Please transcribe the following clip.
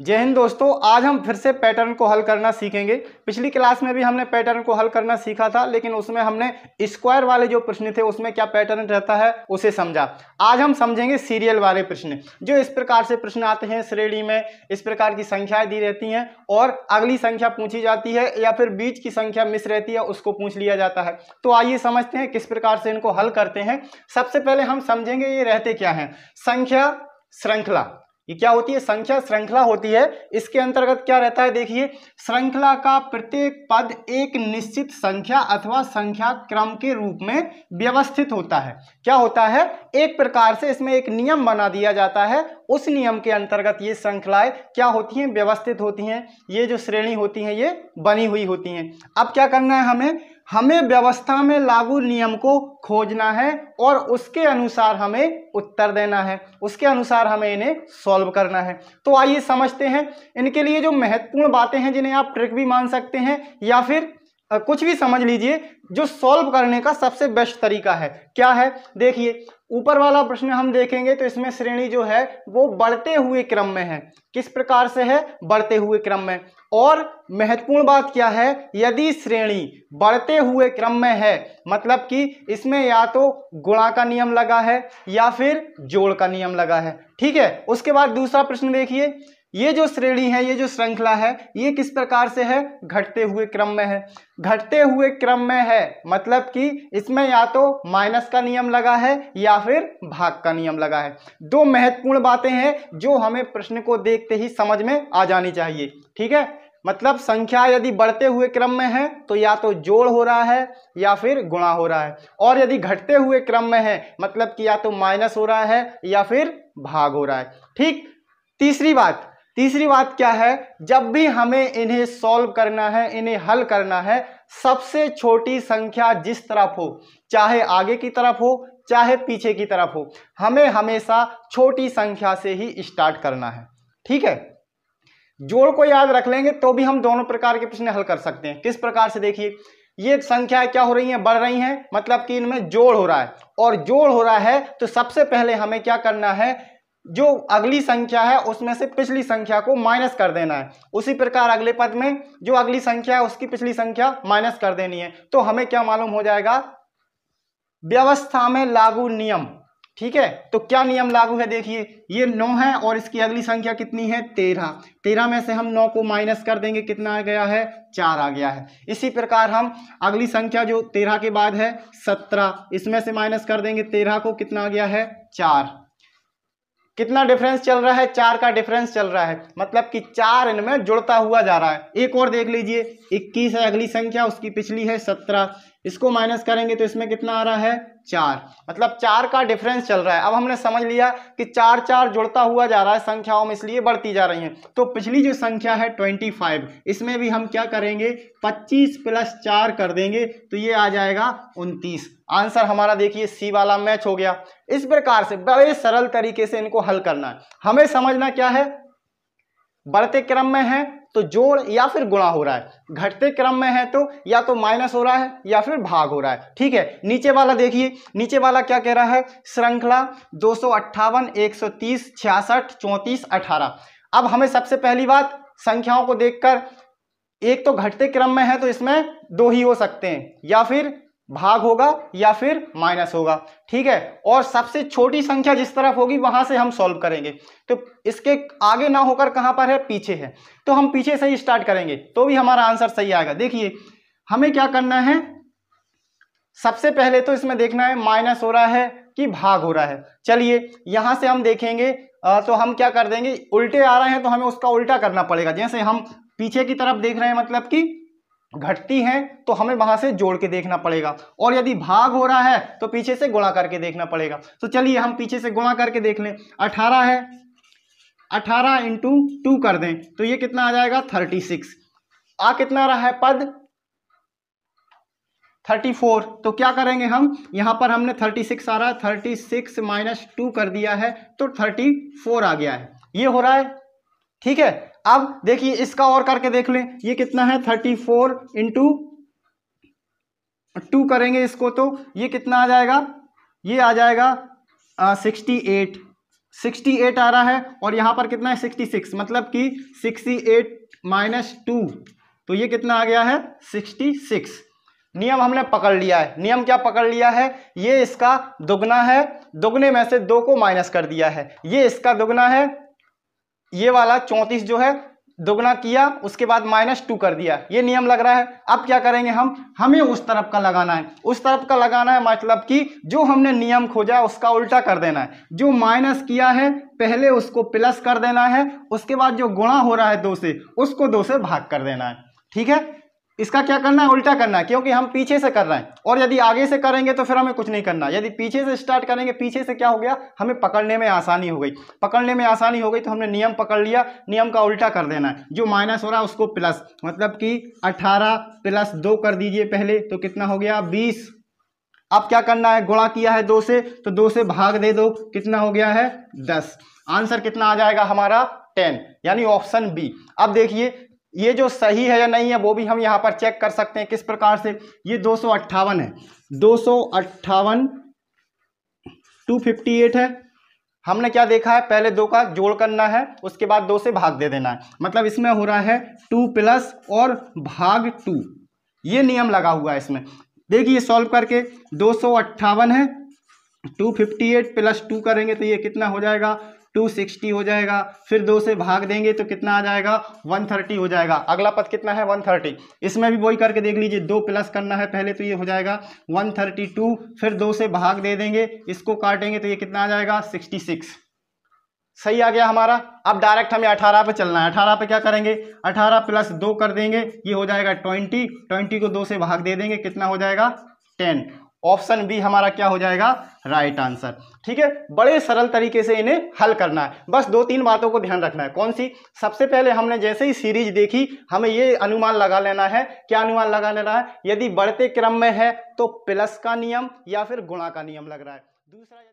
जय हिंद दोस्तों आज हम फिर से पैटर्न को हल करना सीखेंगे पिछली क्लास में भी हमने पैटर्न को हल करना सीखा था लेकिन उसमें हमने स्क्वायर वाले जो प्रश्न थे उसमें क्या पैटर्न रहता है उसे समझा आज हम समझेंगे सीरियल वाले प्रश्न जो इस प्रकार से प्रश्न आते हैं श्रेणी में इस प्रकार की संख्याएं दी रहती हैं और अगली संख्या पूछी जाती है या फिर बीच की संख्या मिस रहती है उसको पूछ लिया जाता है तो आइए समझते हैं किस प्रकार से इनको हल करते हैं सबसे पहले हम समझेंगे ये रहते क्या हैं संख्या श्रृंखला ये क्या होती है संख्या श्रृंखला होती है इसके अंतर्गत क्या रहता है देखिए श्रृंखला का प्रत्येक पद एक निश्चित संख्या अथवा संख्या क्रम के रूप में व्यवस्थित होता है क्या होता है एक प्रकार से इसमें एक नियम बना दिया जाता है उस नियम के अंतर्गत ये श्रृंखलाएं क्या होती हैं व्यवस्थित होती हैं ये जो श्रेणी होती हैं ये बनी हुई होती हैं अब क्या करना है हमें हमें व्यवस्था में लागू नियम को खोजना है और उसके अनुसार हमें उत्तर देना है उसके अनुसार हमें इन्हें सॉल्व करना है तो आइए समझते हैं इनके लिए जो महत्वपूर्ण बातें हैं जिन्हें आप ट्रिक भी मान सकते हैं या फिर कुछ भी समझ लीजिए जो सॉल्व करने का सबसे बेस्ट तरीका है क्या है देखिए ऊपर वाला प्रश्न हम देखेंगे तो इसमें श्रेणी जो है वो बढ़ते हुए क्रम में है किस प्रकार से है बढ़ते हुए क्रम में और महत्वपूर्ण बात क्या है यदि श्रेणी बढ़ते हुए क्रम में है मतलब कि इसमें या तो गुणा का नियम लगा है या फिर जोड़ का नियम लगा है ठीक है उसके बाद दूसरा प्रश्न देखिए ये जो श्रेणी है ये जो श्रृंखला है ये किस प्रकार से है घटते हुए क्रम में है घटते हुए क्रम में है मतलब कि इसमें या तो माइनस का नियम लगा है या फिर भाग का नियम लगा है दो महत्वपूर्ण बातें हैं जो हमें प्रश्न को देखते ही समझ में आ जानी चाहिए ठीक है मतलब संख्या यदि बढ़ते हुए क्रम में है तो या तो जोड़ हो रहा है या फिर गुणा हो रहा है और यदि घटते हुए क्रम में है मतलब कि या तो माइनस हो रहा है या फिर भाग हो रहा है ठीक तीसरी बात तीसरी बात क्या है जब भी हमें इन्हें सॉल्व करना है इन्हें हल करना है सबसे छोटी संख्या जिस तरफ हो चाहे आगे की तरफ हो चाहे पीछे की तरफ हो हमें हमेशा छोटी संख्या से ही स्टार्ट करना है ठीक है जोड़ को याद रख लेंगे तो भी हम दोनों प्रकार के प्रश्न हल कर सकते हैं किस प्रकार से देखिए ये संख्याएं क्या हो रही हैं बढ़ रही हैं मतलब कि इनमें जोड़ हो रहा है और जोड़ हो रहा है तो सबसे पहले हमें क्या करना है जो अगली संख्या है उसमें से पिछली संख्या को माइनस कर देना है उसी प्रकार अगले पद में जो अगली संख्या है उसकी पिछली संख्या माइनस कर देनी है तो हमें क्या मालूम हो जाएगा व्यवस्था में लागू नियम ठीक है तो क्या नियम लागू है देखिए ये नौ है और इसकी अगली संख्या कितनी है तेरह तेरह में से हम नौ को माइनस कर देंगे कितना आ गया है चार आ गया है इसी प्रकार हम अगली संख्या जो तेरह के बाद है सत्रह इसमें से माइनस कर देंगे तेरह को कितना आ गया है चार कितना डिफरेंस चल रहा है चार का डिफरेंस चल रहा है मतलब कि चार इनमें जुड़ता हुआ जा रहा है एक और देख लीजिए इक्कीस है अगली संख्या उसकी पिछली है सत्रह इसको माइनस करेंगे तो इसमें कितना आ रहा है चार मतलब चार का डिफरेंस चल रहा है अब हमने समझ लिया कि चार चार जुड़ता हुआ जा रहा है संख्याओं में इसलिए बढ़ती जा रही हैं तो पिछली जो संख्या है ट्वेंटी फाइव इसमें भी हम क्या करेंगे पच्चीस प्लस चार कर देंगे तो ये आ जाएगा उनतीस आंसर हमारा देखिए सी वाला मैच हो गया इस प्रकार से बड़े सरल तरीके से इनको हल करना है हमें समझना क्या है बढ़ते क्रम में है तो जोड़ या फिर गुणा हो रहा है घटते क्रम में है तो या तो माइनस हो रहा है या फिर भाग हो रहा है ठीक है नीचे वाला देखिए नीचे वाला क्या कह रहा है श्रृंखला दो सौ अट्ठावन एक सौ तीस छियासठ चौंतीस अठारह अब हमें सबसे पहली बात संख्याओं को देखकर एक तो घटते क्रम में है तो इसमें दो ही हो सकते हैं या फिर भाग होगा या फिर माइनस होगा ठीक है और सबसे छोटी संख्या जिस तरफ होगी वहां से हम सॉल्व करेंगे तो इसके आगे ना होकर कहां पर है पीछे है तो हम पीछे से ही स्टार्ट करेंगे तो भी हमारा आंसर सही आएगा देखिए हमें क्या करना है सबसे पहले तो इसमें देखना है माइनस हो रहा है कि भाग हो रहा है चलिए यहां से हम देखेंगे तो हम क्या कर देंगे उल्टे आ रहे हैं तो हमें उसका उल्टा करना पड़ेगा जैसे हम पीछे की तरफ देख रहे हैं मतलब कि घटती हैं तो हमें वहां से जोड़ के देखना पड़ेगा और यदि भाग हो रहा है तो पीछे से गुणा करके देखना पड़ेगा तो चलिए हम पीछे से गुणा करके देख लें अठारह है अठारह इंटू टू कर दें तो ये कितना आ जाएगा थर्टी सिक्स आ कितना रहा है पद थर्टी फोर तो क्या करेंगे हम यहां पर हमने थर्टी सिक्स आ रहा है थर्टी सिक्स माइनस टू कर दिया है तो थर्टी फोर आ गया है ये हो रहा है ठीक है अब देखिए इसका और करके देख लें ये कितना है थर्टी फोर इंटू टू करेंगे इसको तो ये कितना आ जाएगा ये आ जाएगा सिक्सटी एट सिक्सटी एट आ रहा है और यहाँ पर कितना है सिक्सटी सिक्स मतलब कि सिक्सटी एट माइनस टू तो ये कितना आ गया है सिक्सटी सिक्स नियम हमने पकड़ लिया है नियम क्या पकड़ लिया है ये इसका दुगना है दुगने में से दो को माइनस कर दिया है ये इसका दुगना है ये वाला चौंतीस जो है दोगुना किया उसके बाद माइनस टू कर दिया ये नियम लग रहा है अब क्या करेंगे हम हमें उस तरफ का लगाना है उस तरफ का लगाना है मतलब कि जो हमने नियम खोजा उसका उल्टा कर देना है जो माइनस किया है पहले उसको प्लस कर देना है उसके बाद जो गुणा हो रहा है दो से उसको दो से भाग कर देना है ठीक है इसका क्या करना है उल्टा करना है क्योंकि हम पीछे से कर रहे हैं और यदि आगे से करेंगे तो फिर हमें कुछ नहीं करना यदि पीछे से स्टार्ट करेंगे पीछे से क्या हो गया हमें पकड़ने में आसानी हो गई पकड़ने में आसानी हो गई तो हमने नियम पकड़ लिया नियम का उल्टा कर देना है जो माइनस हो रहा है उसको प्लस मतलब कि अठारह प्लस दो कर दीजिए पहले तो कितना हो गया बीस अब क्या करना है गुणा किया है दो से तो दो से भाग दे दो कितना हो गया है दस आंसर कितना आ जाएगा हमारा टेन यानी ऑप्शन बी अब देखिए ये जो सही है या नहीं है वो भी हम यहाँ पर चेक कर सकते हैं किस प्रकार से ये दो अट्ठावन है दो अट्ठावन टू फिफ्टी एट है हमने क्या देखा है पहले दो का जोड़ करना है उसके बाद दो से भाग दे देना है मतलब इसमें हो रहा है टू प्लस और भाग टू ये नियम लगा हुआ है इसमें देखिए सॉल्व करके दो है two fifty eight plus two करेंगे तो ये कितना हो जाएगा 260 हो जाएगा फिर दो से भाग देंगे तो कितना आ जाएगा 130 हो जाएगा अगला पद कितना है 130 इसमें भी वही करके देख लीजिए दो प्लस करना है पहले तो ये हो जाएगा 132 फिर दो से भाग दे देंगे इसको काटेंगे तो ये कितना आ जाएगा 66 सही आ गया हमारा अब डायरेक्ट हमें 18 पे चलना है 18 पे क्या करेंगे 18 प्लस दो कर देंगे ये हो जाएगा ट्वेंटी ट्वेंटी को दो से भाग दे देंगे कितना हो जाएगा टेन ऑप्शन बी हमारा क्या हो जाएगा राइट आंसर ठीक है बड़े सरल तरीके से इन्हें हल करना है बस दो तीन बातों को ध्यान रखना है कौन सी सबसे पहले हमने जैसे ही सीरीज देखी हमें ये अनुमान लगा लेना है क्या अनुमान लगा लेना है यदि बढ़ते क्रम में है तो प्लस का नियम या फिर गुणा का नियम लग रहा है दूसरा